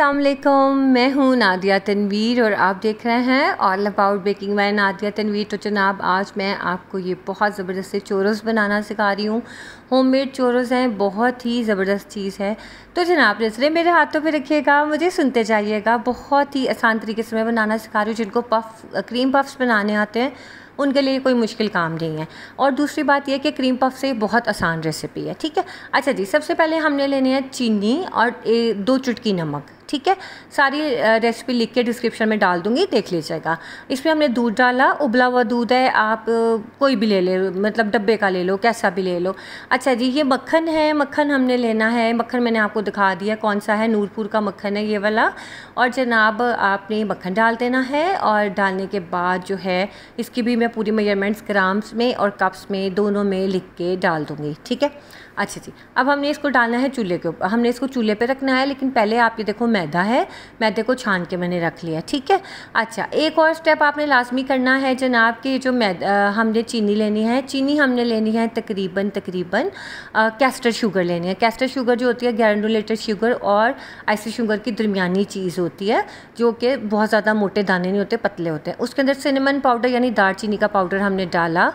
अस्सलाम वालेकुम मैं हूँ नादिया तनवीर और आप देख रहे हैं all about baking by Nadia Tanveer तो जनाब आज मैं आपको ये बहुत ज़बरदस्त चोरस बनाना सिखा रही हूँ होममेड चोरस हैं बहुत ही ज़बरदस्त चीज़ है तो जनाब नजरे मेरे हाथों पे रखिएगा मुझे सुनते जाइएगा बहुत ही आसान तरीके से मैं बनाना सिखा रही हूँ जिनको पफ क्रीम पफ्स बनाने आते हैं उनके लिए कोई मुश्किल काम नहीं है और दूसरी बात यह कि क्रीम पफ से बहुत आसान रेसिपी है ठीक है अच्छा जी सबसे पहले हमने लेने हैं चीनी और ए, दो चुटकी नमक ठीक है सारी रेसिपी लिख के डिस्क्रिप्शन में डाल दूंगी देख लीजिएगा इसमें हमने दूध डाला उबला हुआ दूध है आप कोई भी ले ले मतलब डब्बे का ले लो कैसा भी ले लो अच्छा जी ये मक्खन है मक्खन हमने लेना है मक्खन मैंने आपको दिखा दिया कौन सा है नूरपुर का मक्खन है ये वाला और जनाब आपने मक्खन डाल देना है और डालने के बाद जो है इसकी भी मैं पूरी मेजरमेंट्स ग्राम्स में और कप्स में दोनों में लिख के डाल दूँगी ठीक है अच्छा जी अब हमने इसको डालना है चूल्हे के ऊपर हमने इसको चूल्हे पे रखना है लेकिन पहले आप ये देखो मैदा है मैदे को छान के मैंने रख लिया ठीक है अच्छा एक और स्टेप आपने लाजमी करना है जनाब कि जो मैदा हमने चीनी लेनी है चीनी हमने लेनी है तकरीबन तकरीबन कैस्टर शुगर लेनी है कैस्टर शुगर जो होती है ग्रैंडुलेटेड शुगर और आइसी शुगर की दरमियानी चीज़ होती है जो कि बहुत ज़्यादा मोटे दाने नहीं होते पतले होते हैं उसके अंदर सिनेमन पाउडर यानी दार चीनी का पाउडर हमने डाला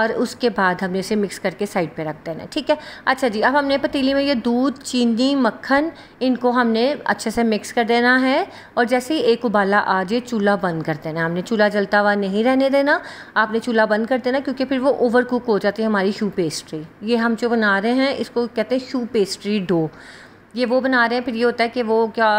और उसके बाद हमने इसे मिक्स करके साइड पर रख देना ठीक है अच्छा जी अब हमने पतीली में ये दूध चीनी मक्खन इनको हमने अच्छे से मिक्स कर देना है और जैसे ही एक उबाला आ जाए चूल्हा बंद कर देना हमने चूल्हा जलता हुआ नहीं रहने देना आपने चूल्हा बंद कर देना क्योंकि फिर वो ओवर कुक हो जाती है हमारी शू पेस्ट्री ये हम जो बना रहे हैं इसको कहते हैं शू पेस्ट्री डो ये वो बना रहे हैं फिर ये होता है कि वो क्या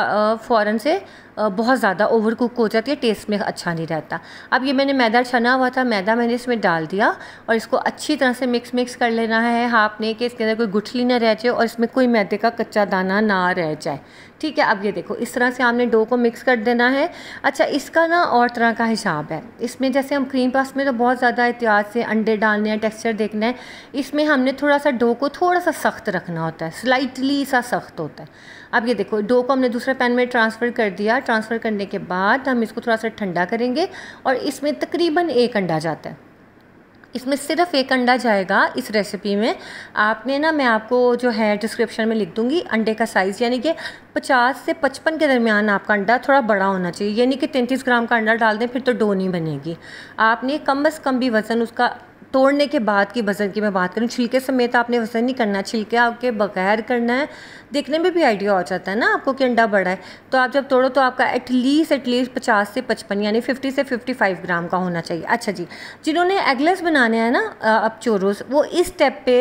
फ़ौरन से बहुत ज़्यादा ओवर कुक हो जाती है टेस्ट में अच्छा नहीं रहता अब ये मैंने मैदा छना हुआ था मैदा मैंने इसमें डाल दिया और इसको अच्छी तरह से मिक्स मिक्स कर लेना है ने कि इसके अंदर कोई गुठली ना रह जाए और इसमें कोई मैदे का कच्चा दाना ना रह जाए ठीक है अब ये देखो इस तरह से आपने डो को मिक्स कर देना है अच्छा इसका ना और तरह का हिसाब है इसमें जैसे हम क्रीम पास में तो बहुत ज़्यादा एहतियात से अंडे डालने हैं टेक्सचर देखना है इसमें हमने थोड़ा सा डो को थोड़ा सा सख्त रखना होता है स्लाइटली सा सख्त होता है अब ये देखो डो को हमने दूसरे पैन में ट्रांसफ़र कर दिया ट्रांसफ़र करने के बाद हम इसको थोड़ा सा ठंडा करेंगे और इसमें तकरीबन एक अंडा जाता है इसमें सिर्फ एक अंडा जाएगा इस रेसिपी में आपने ना मैं आपको जो है डिस्क्रिप्शन में लिख दूंगी अंडे का साइज़ यानी कि 50 से 55 के दरमियान आपका अंडा थोड़ा बड़ा होना चाहिए यानी कि 33 ग्राम का अंडा डाल दें फिर तो डो नहीं बनेगी आपने कम अज़ कम भी वज़न उसका तोड़ने के बाद की वज़न की मैं बात करूँ छिलके समेत आपने वज़न नहीं करना है छिलके आपके बगैर करना है देखने में भी आइडिया हो जाता है ना आपको कि अंडा बड़ा है तो आप जब तोड़ो तो आपका एटलीस्ट एटलीस्ट पचास से पचपन यानी फिफ्टी से फिफ्टी फाइव ग्राम का होना चाहिए अच्छा जी जिन्होंने एगलेस बनाने हैं ना अब चोरोस वो इस स्टेप पे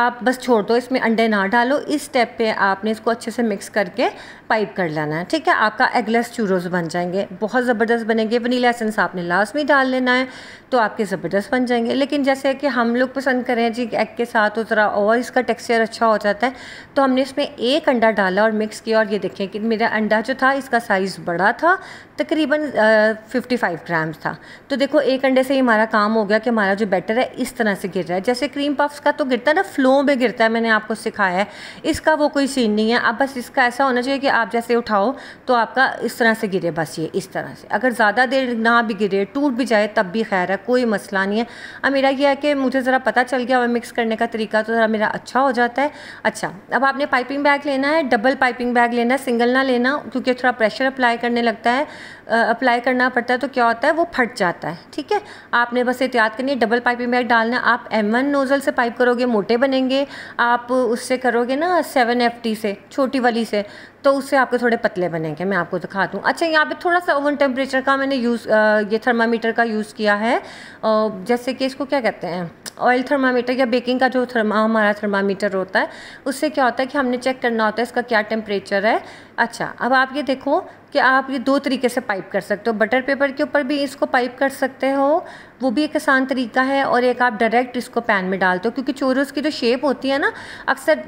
आप बस छोड़ दो इसमें अंडे ना डालो इस स्टेप पे आपने इसको अच्छे से मिक्स करके पाइप कर लेना है ठीक है आपका एगलेस चूरोस बन जाएंगे बहुत ज़बरदस्त बनेंगे वनीला एसेंस आपने लास्ट में डाल लेना है तो आपके ज़बरदस्त बन जाएंगे लेकिन जैसे कि हम लोग पसंद कर रहे हैं जी एग के साथ उतरा ज़रा और इसका टेक्सचर अच्छा हो जाता है तो हमने इसमें एक अंडा डाला और मिक्स किया और ये देखें कि मेरा अंडा जो था इसका साइज़ बड़ा था तकरीबन फिफ्टी फाइव ग्राम्स था तो देखो एक अंडे से ही हमारा काम हो गया कि हमारा जो बैटर है इस तरह से गिर रहा है जैसे क्रीम पफ्स का तो गिरता है ना फ्लो में गिरता है मैंने आपको सिखाया है इसका वो कोई सीन नहीं है अब बस इसका ऐसा होना चाहिए कि आप जैसे उठाओ तो आपका इस तरह से गिरे बस ये इस तरह से अगर ज़्यादा देर ना भी गिरे टूट भी जाए तब भी खैर है कोई मसला नहीं है अब मेरा मेरा यह है कि मुझे ज़रा पता चल गया हमें मिक्स करने का तरीका तो ज़रा मेरा अच्छा हो जाता है अच्छा अब आपने पाइपिंग बैग लेना है डबल पाइपिंग बैग लेना है सिंगल ना लेना क्योंकि थोड़ा प्रेशर अप्लाई करने लगता है अप्लाई करना पड़ता है तो क्या होता है वो फट जाता है ठीक है आपने बस एहतियात करनी है डबल पाइपिंग बैग डालना आप एम वन नोज़ल से पाइप करोगे मोटे बनेंगे आप उससे करोगे ना सेवन एफ टी से छोटी वाली से तो उससे आपके थोड़े पतले बनेंगे मैं आपको दिखा दूँ अच्छा यहाँ पे थोड़ा सा ओवन टेम्परेचर का मैंने यूज़ ये थर्मामीटर का यूज़ किया है जैसे कि इसको क्या क्या कहते हैं ऑयल थर्मामीटर या बेकिंग का जो थर्मा हमारा थर्मामीटर होता है उससे क्या होता है कि हमने चेक करना होता है इसका क्या टेम्परेचर है अच्छा अब आप ये देखो कि आप ये दो तरीके से पाइप कर सकते हो बटर पेपर के ऊपर भी इसको पाइप कर सकते हो वो भी एक आसान तरीका है और एक आप डायरेक्ट इसको पैन में डालते हो क्योंकि चोरस की जो शेप होती है ना अक्सर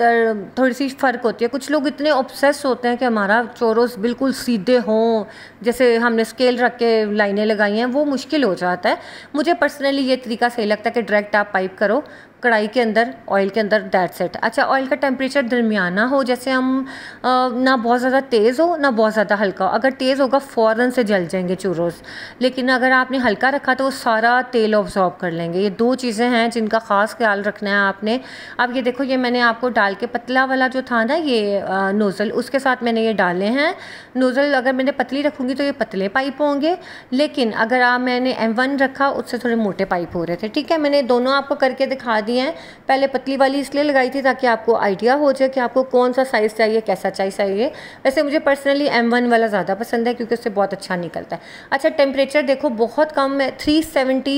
थोड़ी सी फ़र्क होती है कुछ लोग इतने ऑब्सेस होते हैं कि हमारा चोरस बिल्कुल सीधे हों जैसे हमने स्केल रख के लाइनें लगाई हैं वो मुश्किल हो जाता है मुझे पर्सनली ये तरीका सही लगता है कि डायरेक्ट आप पाइप करो कढ़ाई के अंदर ऑयल के अंदर दैट सेट अच्छा ऑयल का टेम्परेचर दरमियाना हो जैसे हम ना बहुत ज़्यादा तेज़ हो ना बहुत ज़्यादा हल्का हो अगर तेज़ होगा फ़ौर से जल जाएंगे चूरोस लेकिन अगर आपने हल्का रखा तो वो सारा तेल ऑब्जॉर्ब कर लेंगे ये दो चीज़ें हैं जिनका ख़ास ख्याल रखना है आपने अब ये देखो ये मैंने आपको डाल के पतला वाला जो था ना ये नोज़ल उसके साथ मैंने ये डाले हैं नोज़ल अगर मैंने पतली रखूँगी तो ये पतले पाइप होंगे लेकिन अगर आप मैंने एम रखा उससे थोड़े मोटे पाइप हो रहे थे ठीक है मैंने दोनों आपको करके दिखा दिया दी हैं पहले पतली वाली इसलिए लगाई थी ताकि आपको आइडिया हो जाए कि आपको कौन सा साइज़ चाहिए कैसा चाइज चाहिए वैसे मुझे पर्सनली एम वन वाला ज़्यादा पसंद है क्योंकि उससे बहुत अच्छा निकलता है अच्छा टेम्परेचर देखो बहुत कम है थ्री सेवेंटी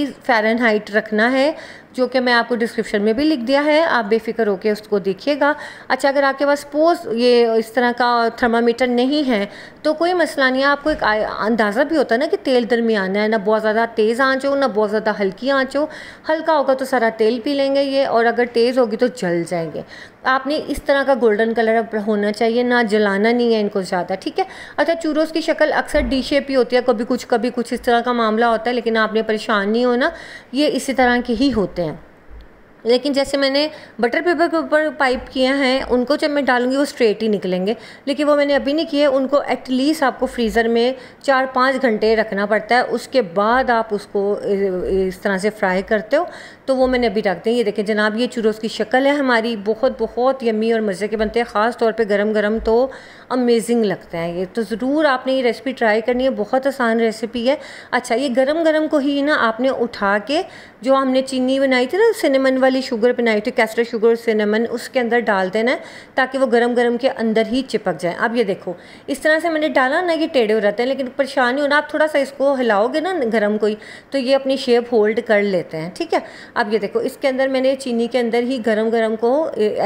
रखना है जो कि मैं आपको डिस्क्रिप्शन में भी लिख दिया है आप बेफिक्र होकर उसको देखिएगा अच्छा अगर आपके पास पोज ये इस तरह का थर्मामीटर नहीं है तो कोई मसला नहीं है आपको एक अंदाज़ा भी होता है ना कि तेल दरमियाना है ना बहुत ज़्यादा तेज़ आँच हो ना बहुत ज़्यादा हल्की आँच हो हल्का होगा तो सारा तेल पी लेंगे ये और अगर तेज़ होगी तो जल जाएंगे आपने इस तरह का गोल्डन कलर होना चाहिए ना जलाना नहीं है इनको ज़्यादा ठीक है अच्छा चूरोस की शक्ल अक्सर डी शेप ही होती है कभी कुछ कभी कुछ इस तरह का मामला होता है लेकिन आपने परेशान नहीं होना ये इसी तरह के ही होते हैं लेकिन जैसे मैंने बटर पेपर के ऊपर पाइप किए हैं उनको जब मैं डालूंगी वो स्ट्रेट ही निकलेंगे लेकिन वो मैंने अभी नहीं किए उनको एटलीस्ट आपको फ्रीज़र में चार पाँच घंटे रखना पड़ता है उसके बाद आप उसको इस तरह से फ्राई करते हो तो वो मैंने अभी रख दें ये देखें जनाब ये चूरोस की शक्ल है हमारी बहुत बहुत यमी और मज़े के बनते हैं ख़ास तौर पर गर्म गर्म तो अमेजिंग लगते हैं ये तो ज़रूर आपने ये रेसिपी ट्राई करनी है बहुत आसान रेसिपी है अच्छा ये गर्म गर्म को ही ना आपने उठा के जो हमने चीनी बनाई थी ना सिनेमन वाली वाली शुगर पेनाइटिक कैस्टर शुगर सिनेमन उसके अंदर डाल देना ताकि वो गरम गरम के अंदर ही चिपक जाए आप ये देखो इस तरह से मैंने डाला ना ये टेढ़े हो रहते हैं लेकिन परेशान नहीं होना आप थोड़ा सा इसको हिलाओगे ना गर्म कोई तो ये अपनी शेप होल्ड कर लेते हैं ठीक है अब ये देखो इसके अंदर मैंने चीनी के अंदर ही गर्म गर्म को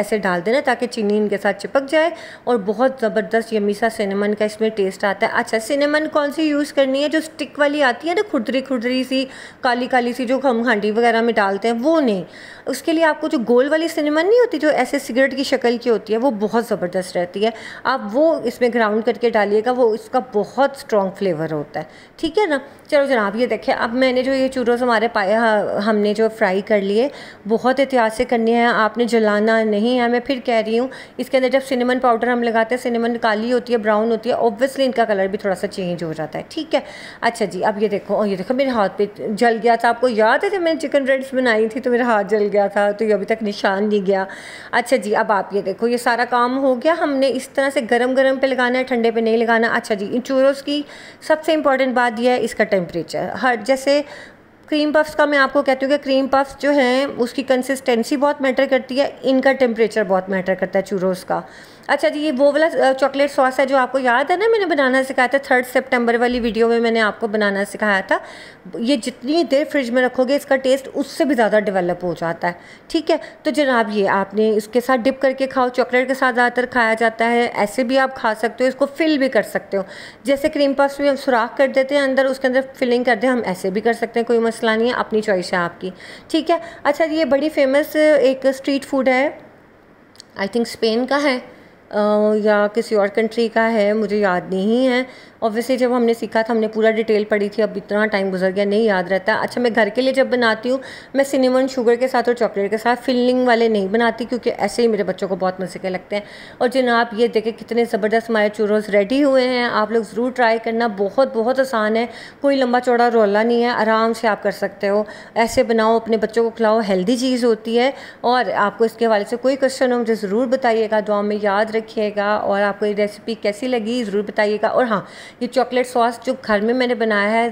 ऐसे डाल देना ताकि चीनी इनके साथ चिपक जाए और बहुत ज़बरदस्त यमी सा सिनेमन का इसमें टेस्ट आता है अच्छा सिनेमन कौन सी यूज़ करनी है जो स्टिक वाली आती है ना खुदरी खुदरी सी काली काली सी जो हम हांडी वगैरह में डालते हैं वो नहीं उसके लिए आपको जो गोल वाली सिनेमन नहीं होती जो ऐसे सिगरेट की शक्ल की होती है वो बहुत ज़बरदस्त रहती है आप वो इसमें ग्राउंड करके डालिएगा वो इसका बहुत स्ट्रॉन्ग फ्लेवर होता है ठीक है ना चलो जनाब ये देखें अब मैंने जो ये चूरोस हमारे पाए हाँ, हमने जो फ्राई कर लिए बहुत एहतियात से करनी है आपने जलाना नहीं है मैं फिर कह रही हूँ इसके अंदर जब सिनेमन पाउडर हम लगाते हैं सिनेमन काली होती है ब्राउन होती है ऑब्वियसली इनका कलर भी थोड़ा सा चेंज हो जाता है ठीक है अच्छा जी अब ये देखो ये देखो मेरे हाथ पे जल गया था आपको याद है जब मैंने चिकन रेड्स बनाई थी तो मेरा हाथ जल गया था तो ये अभी तक निशान नहीं गया अच्छा जी अब आप ये देखो ये सारा काम हो गया हमने इस तरह से गर्म गर्म पे लगाना है ठंडे पर नहीं लगाना अच्छा जी इन चूरोस की सबसे इंपॉर्टेंट बात यह है इसका टेम्परेचर हर जैसे क्रीम पफ्स का मैं आपको कहती हूँ कि क्रीम पफ्स जो हैं उसकी कंसिस्टेंसी बहुत मैटर करती है इनका टेम्परेचर बहुत मैटर करता है चूरोस का अच्छा जी ये वो वाला चॉकलेट सॉस है जो आपको याद है ना मैंने बनाना सिखाया था थर्ड सितंबर वाली वीडियो में मैंने आपको बनाना सिखाया था ये जितनी देर फ्रिज में रखोगे इसका टेस्ट उससे भी ज़्यादा डेवलप हो जाता है ठीक है तो जनाब ये आपने इसके साथ डिप करके खाओ चॉकलेट के साथ ज़्यादातर खाया जाता है ऐसे भी आप खा सकते हो इसको फिल भी कर सकते हो जैसे क्रीम पफ्स में हम सुराख कर देते हैं अंदर उसके अंदर फिलिंग कर दें हम ऐसे भी कर सकते हैं कोई मसला नहीं है अपनी चॉइस है आपकी ठीक है अच्छा ये बड़ी फेमस एक स्ट्रीट फूड है आई थिंक स्पेन का है या किसी और कंट्री का है मुझे याद नहीं है ऑब्वियसली जब हमने सीखा था हमने पूरा डिटेल पढ़ी थी अब इतना टाइम गुजर गया नहीं याद रहता अच्छा मैं घर के लिए जब बनाती हूँ मैं सिनेमन शुगर के साथ और चॉकलेट के साथ फिलिंग वाले नहीं बनाती क्योंकि ऐसे ही मेरे बच्चों को बहुत मज़े के लगते हैं और जनाब ये देखें कितने ज़बरदस्त हमारे चूरोज रेडी हुए हैं आप लोग ज़रूर ट्राई करना बहुत बहुत आसान है कोई लंबा चौड़ा रोला नहीं है आराम से आप कर सकते हो ऐसे बनाओ अपने बच्चों को खिलाओ हेल्दी चीज़ होती है और आपको इसके हवाले से कोई क्वेश्चन हो मुझे ज़रूर बताइएगा दुआ में याद रखिएगा और आपको ये रेसिपी कैसी लगी ज़रूर बताइएगा और हाँ ये चॉकलेट सॉस जो घर में मैंने बनाया है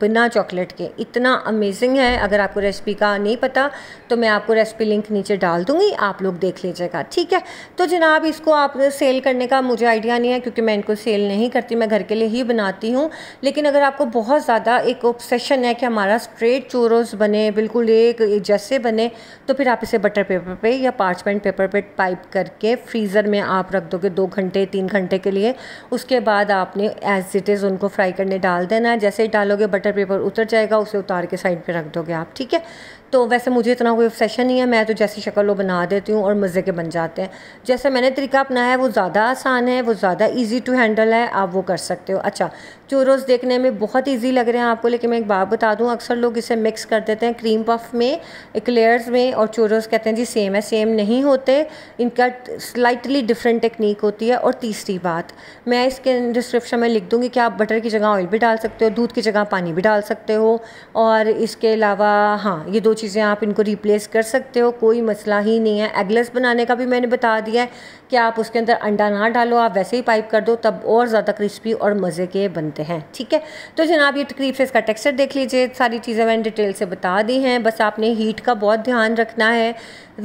बिना चॉकलेट के इतना अमेजिंग है अगर आपको रेसिपी का नहीं पता तो मैं आपको रेसिपी लिंक नीचे डाल दूँगी आप लोग देख लीजिएगा ठीक है तो जनाब इसको आप सेल करने का मुझे आइडिया नहीं है क्योंकि मैं इनको सेल नहीं करती मैं घर के लिए ही बनाती हूँ लेकिन अगर आपको बहुत ज़्यादा एक ऑब्सेशन है कि हमारा स्ट्रेट चोरस बने बिल्कुल एक जैसे बने तो फिर आप इसे बटर पेपर पे या पार्चमेंट पेपर पर पाइप करके फ्रीज़र में आप रख दोगे दो घंटे तीन घंटे के लिए उसके बाद आपने एज इट इज़ उनको फ्राई करने डाल देना है जैसे ही डालोगे बटर पेपर उतर जाएगा उसे उतार के साइड पे रख दोगे आप ठीक है तो वैसे मुझे इतना कोई ऑब्सेशन नहीं है मैं तो जैसी शक्ल वो बना देती हूँ और मज़े के बन जाते हैं जैसे मैंने तरीका अपनाया है वो ज़्यादा आसान है वो ज़्यादा ईजी टू हैंडल है आप वो कर सकते हो अच्छा चोरोस देखने में बहुत ईजी लग रहे हैं आपको लेकिन मैं एक बात बता दूँ अक्सर लोग इसे मिक्स कर देते हैं क्रीम पफ में क्लेयर्स में और चोरोस कहते हैं जी सेम है सेम नहीं होते इनका स्लाइटली डिफरेंट टेक्निक होती है और तीसरी बात मैं इसके डिस्क्रिप्शन में लिख दूँगी कि आप बटर की जगह ऑयल भी डाल सकते हो दूध की जगह पानी भी डाल सकते हो और इसके अलावा हाँ ये दो चीज़ चीज़ें आप इनको रिप्लेस कर सकते हो कोई मसला ही नहीं है एगलेस बनाने का भी मैंने बता दिया है कि आप उसके अंदर अंडा ना डालो आप वैसे ही पाइप कर दो तब और ज़्यादा क्रिस्पी और मज़े के बनते हैं ठीक है तो जनाब ये तकरीब से इसका टेक्सचर देख लीजिए सारी चीज़ें मैंने डिटेल से बता दी हैं बस आपने हीट का बहुत ध्यान रखना है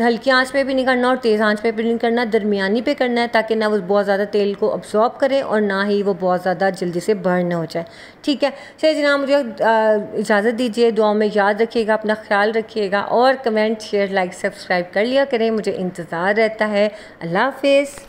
हल्की आँच पर भी नहीं करना और तेज़ आँच पर भी नहीं करना दरमियानी पर करना है ताकि ना वो बहुत ज़्यादा तेल को अब्जॉर्ब करें और ना ही वो बहुत ज़्यादा जल्दी से बर्न ना हो जाए ठीक है सर जनाब मुझे इजाज़त दीजिए दुआ में याद रखिएगा अपना ख्याल रखिएगा और कमेंट शेयर लाइक सब्सक्राइब कर लिया करें मुझे इंतज़ार रहता है अल्लाह हाफिज़